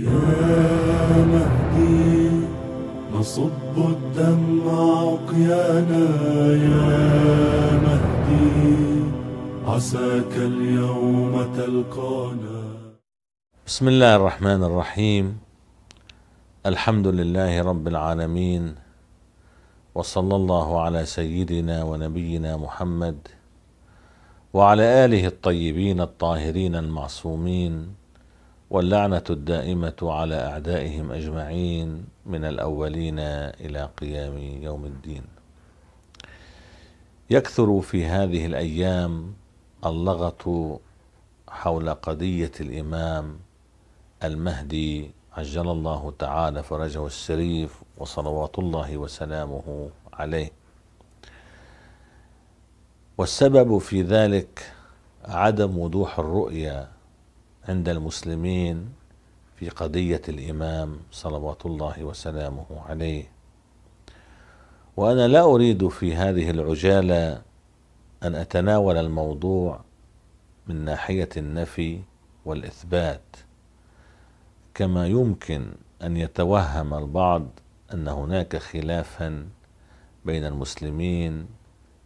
يا مهدي نصب الدمع عقيانا يا مهدي عساك اليوم تلقانا بسم الله الرحمن الرحيم الحمد لله رب العالمين وصلى الله على سيدنا ونبينا محمد وعلى اله الطيبين الطاهرين المعصومين واللعنة الدائمة على أعدائهم أجمعين من الأولين إلى قيام يوم الدين. يكثر في هذه الأيام اللغط حول قضية الإمام المهدي عجل الله تعالى فرجه الشريف وصلوات الله وسلامه عليه. والسبب في ذلك عدم وضوح الرؤية عند المسلمين في قضية الإمام صلوات الله وسلامه عليه وأنا لا أريد في هذه العجالة أن أتناول الموضوع من ناحية النفي والإثبات كما يمكن أن يتوهم البعض أن هناك خلافا بين المسلمين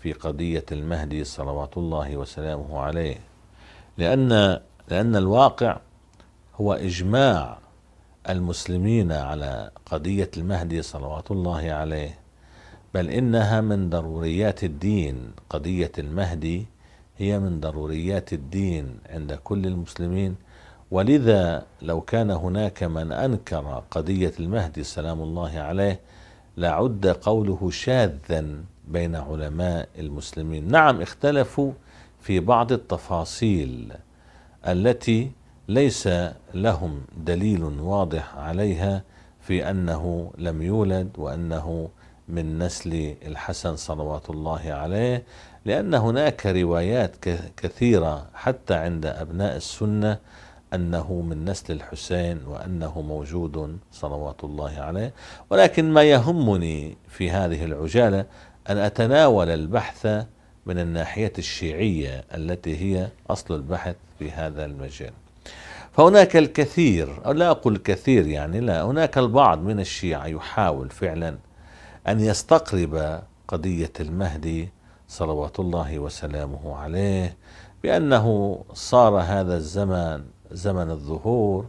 في قضية المهدي صلوات الله وسلامه عليه لأن لأن الواقع هو إجماع المسلمين على قضية المهدي صلوات الله عليه بل إنها من ضروريات الدين قضية المهدي هي من ضروريات الدين عند كل المسلمين ولذا لو كان هناك من أنكر قضية المهدي سلام الله عليه لعد قوله شاذا بين علماء المسلمين نعم اختلفوا في بعض التفاصيل التي ليس لهم دليل واضح عليها في انه لم يولد وانه من نسل الحسن صلوات الله عليه لان هناك روايات كثيره حتى عند ابناء السنه انه من نسل الحسين وانه موجود صلوات الله عليه ولكن ما يهمني في هذه العجاله ان اتناول البحث من الناحيه الشيعيه التي هي اصل البحث في هذا المجال فهناك الكثير أو لا أقول كثير يعني لا هناك البعض من الشيعة يحاول فعلا أن يستقرب قضية المهدي صلوات الله وسلامه عليه بأنه صار هذا الزمن زمن الظهور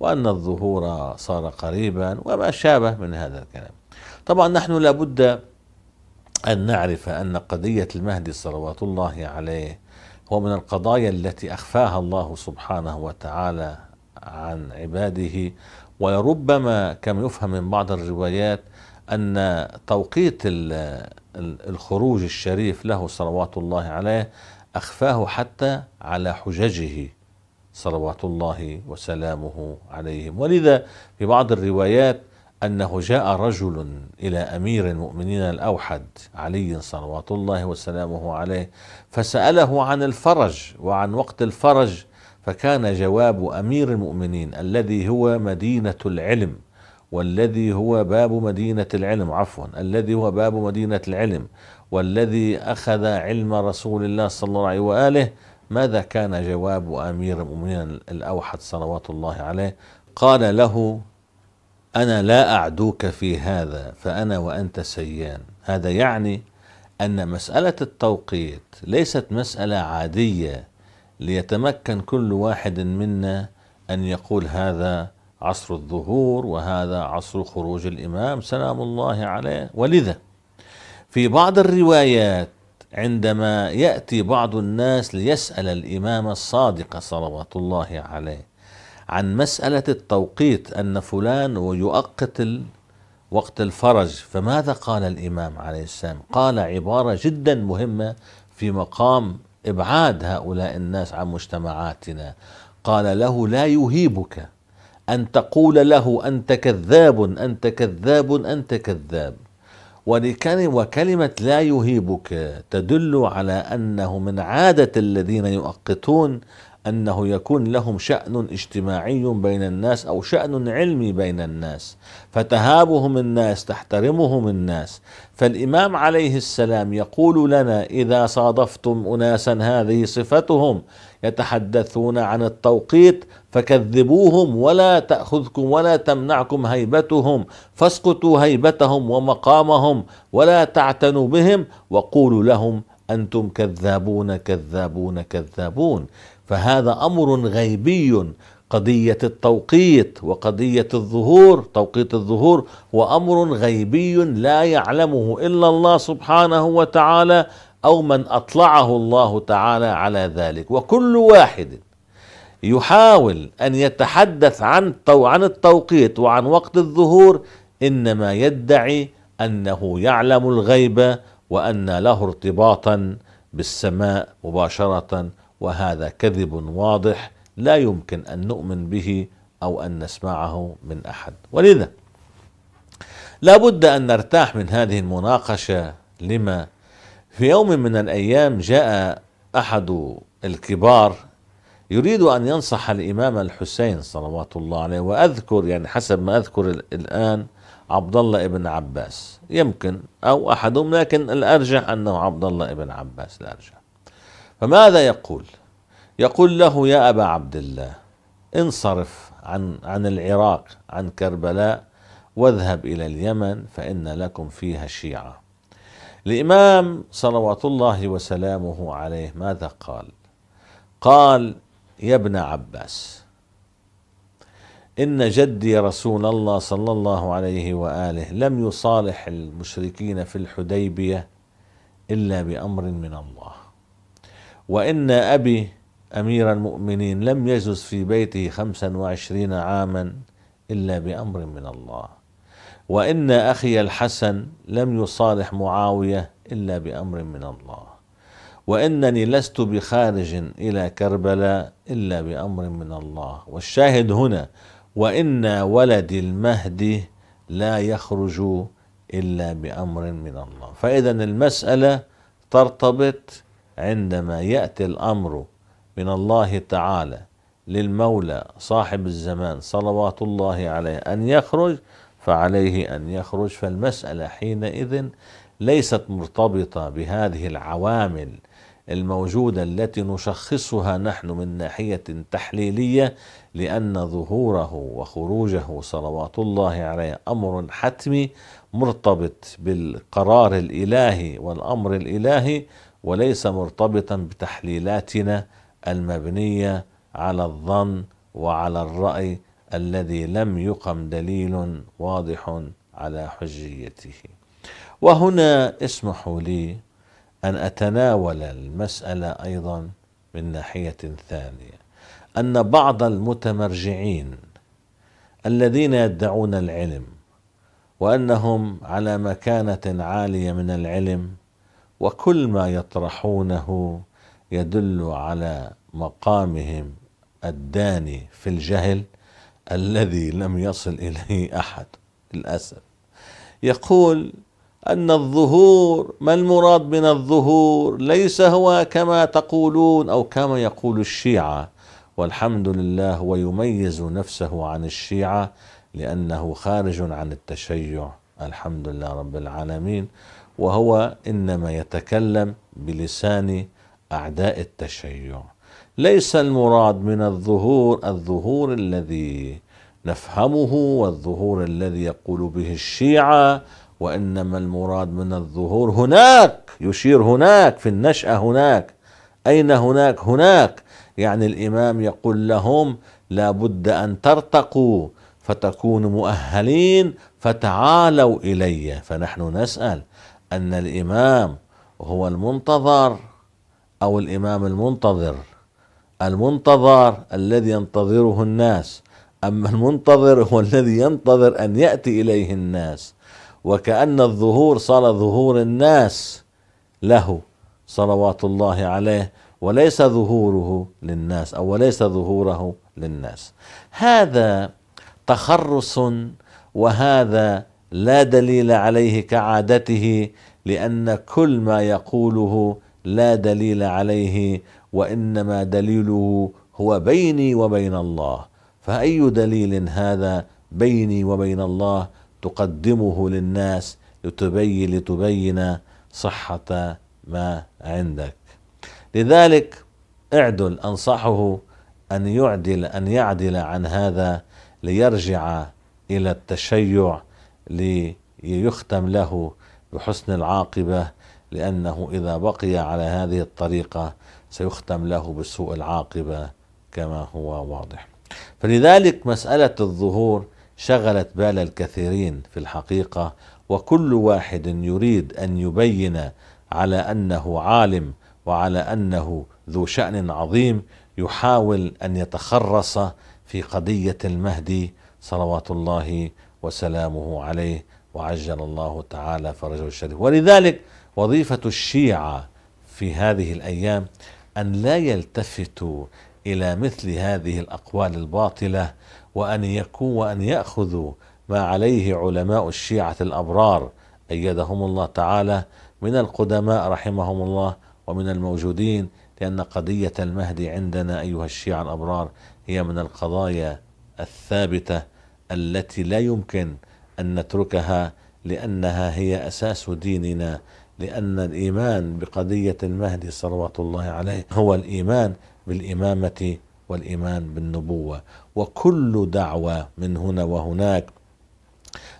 وأن الظهور صار قريبا وما شابه من هذا الكلام طبعا نحن لابد أن نعرف أن قضية المهدي صلوات الله عليه هو من القضايا التي اخفاها الله سبحانه وتعالى عن عباده وربما كما يفهم من بعض الروايات ان توقيت الخروج الشريف له صلوات الله عليه اخفاه حتى على حججه صلوات الله وسلامه عليهم ولذا في بعض الروايات أنه جاء رجل إلى أمير المؤمنين الأوحد علي صلوات الله وسلامه عليه فسأله عن الفرج وعن وقت الفرج فكان جواب أمير المؤمنين الذي هو مدينة العلم والذي هو باب مدينة العلم عفوا الذي هو باب مدينة العلم والذي أخذ علم رسول الله صلى الله عليه وآله ماذا كان جواب أمير المؤمنين الأوحد صلوات الله عليه قال له أنا لا أعدوك في هذا فأنا وأنت سيان هذا يعني أن مسألة التوقيت ليست مسألة عادية ليتمكن كل واحد منا أن يقول هذا عصر الظهور وهذا عصر خروج الإمام سلام الله عليه ولذا في بعض الروايات عندما يأتي بعض الناس ليسأل الإمام الصادق صلوات الله عليه عن مسألة التوقيت أن فلان يؤقت وقت الفرج فماذا قال الإمام عليه السلام قال عبارة جدا مهمة في مقام إبعاد هؤلاء الناس عن مجتمعاتنا قال له لا يهيبك أن تقول له أنت كذاب أنت كذاب أنت كذاب وكلمة لا يهيبك تدل على أنه من عادة الذين يؤقتون أنه يكون لهم شأن اجتماعي بين الناس أو شأن علمي بين الناس فتهابهم الناس تحترمهم الناس فالإمام عليه السلام يقول لنا إذا صادفتم أناسا هذه صفتهم يتحدثون عن التوقيت فكذبوهم ولا تأخذكم ولا تمنعكم هيبتهم فاسقطوا هيبتهم ومقامهم ولا تعتنوا بهم وقولوا لهم أنتم كذابون كذابون كذابون فهذا امر غيبي قضيه التوقيت وقضيه الظهور توقيت الظهور هو امر غيبي لا يعلمه الا الله سبحانه وتعالى او من اطلعه الله تعالى على ذلك وكل واحد يحاول ان يتحدث عن عن التوقيت وعن وقت الظهور انما يدعي انه يعلم الغيب وان له ارتباطا بالسماء مباشره وهذا كذب واضح لا يمكن ان نؤمن به او ان نسمعه من احد ولذا لا بد ان نرتاح من هذه المناقشه لما في يوم من الايام جاء احد الكبار يريد ان ينصح الامام الحسين صلوات الله عليه واذكر يعني حسب ما اذكر الان عبد الله ابن عباس يمكن او احدهم لكن الارجح انه عبد الله ابن عباس الارجح فماذا يقول يقول له يا أبا عبد الله انصرف عن عن العراق عن كربلاء واذهب إلى اليمن فإن لكم فيها شيعة الإمام صلوات الله وسلامه عليه ماذا قال قال يا ابن عباس إن جدي رسول الله صلى الله عليه وآله لم يصالح المشركين في الحديبية إلا بأمر من الله وإن أبي أمير المؤمنين لم يجلس في بيته خمسا وعشرين عاما إلا بأمر من الله وإن أخي الحسن لم يصالح معاوية إلا بأمر من الله وإنني لست بخارج إلى كربلاء إلا بأمر من الله والشاهد هنا وإن ولدي المهدي لا يخرج إلا بأمر من الله فإذا المسألة ترتبط عندما ياتي الامر من الله تعالى للمولى صاحب الزمان صلوات الله عليه ان يخرج فعليه ان يخرج فالمساله حينئذ ليست مرتبطه بهذه العوامل الموجوده التي نشخصها نحن من ناحيه تحليليه لان ظهوره وخروجه صلوات الله عليه امر حتمي مرتبط بالقرار الالهي والامر الالهي وليس مرتبطا بتحليلاتنا المبنيه على الظن وعلى الراي الذي لم يقم دليل واضح على حجيته وهنا اسمحوا لي ان اتناول المساله ايضا من ناحيه ثانيه ان بعض المتمرجعين الذين يدعون العلم وانهم على مكانه عاليه من العلم وكل ما يطرحونه يدل على مقامهم الداني في الجهل الذي لم يصل اليه احد للاسف يقول ان الظهور ما المراد من الظهور ليس هو كما تقولون او كما يقول الشيعه والحمد لله هو يميز نفسه عن الشيعه لانه خارج عن التشيع الحمد لله رب العالمين وهو انما يتكلم بلسان اعداء التشيع ليس المراد من الظهور الظهور الذي نفهمه والظهور الذي يقول به الشيعه وانما المراد من الظهور هناك يشير هناك في النشاه هناك اين هناك هناك يعني الامام يقول لهم لابد ان ترتقوا فتكونوا مؤهلين فتعالوا الي فنحن نسال أن الإمام هو المنتظر أو الإمام المنتظر المنتظر الذي ينتظره الناس أما المنتظر هو الذي ينتظر أن يأتي إليه الناس وكأن الظهور صار ظهور الناس له صلوات الله عليه وليس ظهوره للناس أو وليس ظهوره للناس هذا تخرص وهذا لا دليل عليه كعادته لان كل ما يقوله لا دليل عليه وانما دليله هو بيني وبين الله فاي دليل هذا بيني وبين الله تقدمه للناس لتبين لتبين صحه ما عندك لذلك اعدل انصحه ان يعدل ان يعدل عن هذا ليرجع الى التشيع ليختم له بحسن العاقبة لأنه إذا بقي على هذه الطريقة سيختم له بسوء العاقبة كما هو واضح فلذلك مسألة الظهور شغلت بال الكثيرين في الحقيقة وكل واحد يريد أن يبين على أنه عالم وعلى أنه ذو شأن عظيم يحاول أن يتخرص في قضية المهدي صلوات الله وسلامه عليه وعجل الله تعالى فرجه الشريف ولذلك وظيفة الشيعة في هذه الأيام أن لا يلتفتوا إلى مثل هذه الأقوال الباطلة وأن يكون وأن يأخذوا ما عليه علماء الشيعة الأبرار أيدهم الله تعالى من القدماء رحمهم الله ومن الموجودين لأن قضية المهدي عندنا أيها الشيعة الأبرار هي من القضايا الثابتة التي لا يمكن أن نتركها لأنها هي أساس ديننا لأن الإيمان بقضية المهدي صلوات الله عليه هو الإيمان بالإمامة والإيمان بالنبوة وكل دعوة من هنا وهناك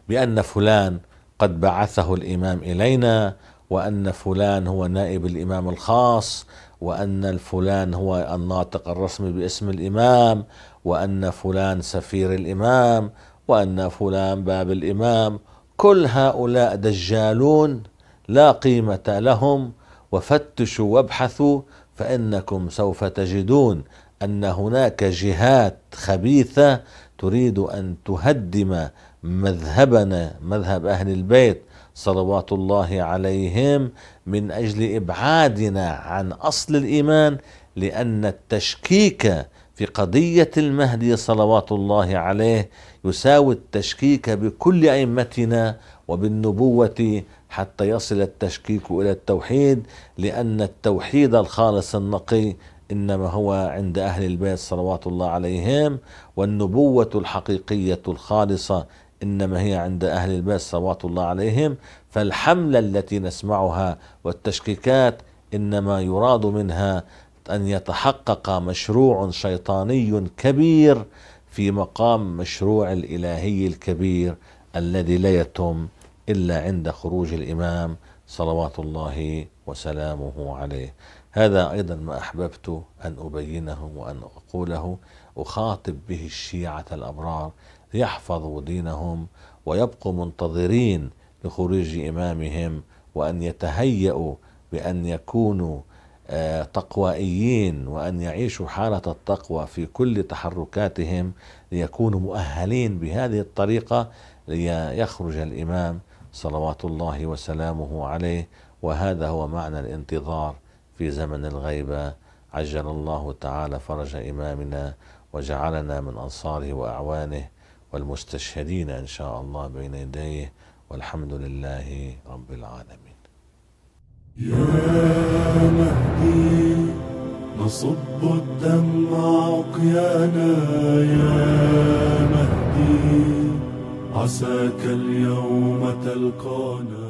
بأن فلان قد بعثه الإمام إلينا وأن فلان هو نائب الإمام الخاص وأن الفلان هو الناطق الرسمي باسم الإمام وأن فلان سفير الإمام وأن فلان باب الإمام كل هؤلاء دجالون لا قيمة لهم وفتشوا وابحثوا فإنكم سوف تجدون أن هناك جهات خبيثة تريد أن تهدم مذهبنا مذهب أهل البيت صلوات الله عليهم من أجل إبعادنا عن أصل الإيمان لأن التشكيك في قضية المهدي صلوات الله عليه يساوي التشكيك بكل أئمتنا وبالنبوة حتى يصل التشكيك إلى التوحيد لأن التوحيد الخالص النقي إنما هو عند أهل البيت صلوات الله عليهم والنبوة الحقيقية الخالصة انما هي عند اهل البيت صلوات الله عليهم فالحمله التي نسمعها والتشكيكات انما يراد منها أن يتحقق مشروع شيطاني كبير في مقام مشروع الإلهي الكبير الذي لا يتم إلا عند خروج الإمام صلوات الله وسلامه عليه هذا أيضا ما أحببت أن أبينه وأن أقوله أخاطب به الشيعة الأبرار ليحفظوا دينهم ويبقوا منتظرين لخروج إمامهم وأن يتهيأوا بأن يكونوا تقوائيين وأن يعيشوا حالة التقوى في كل تحركاتهم ليكونوا مؤهلين بهذه الطريقة ليخرج الإمام صلوات الله وسلامه عليه وهذا هو معنى الانتظار في زمن الغيبة عجل الله تعالى فرج إمامنا وجعلنا من أنصاره وأعوانه والمستشهدين إن شاء الله بين يديه والحمد لله رب العالمين يا مهدي نصب الدمع عقيانا يا مهدي عساك اليوم تلقانا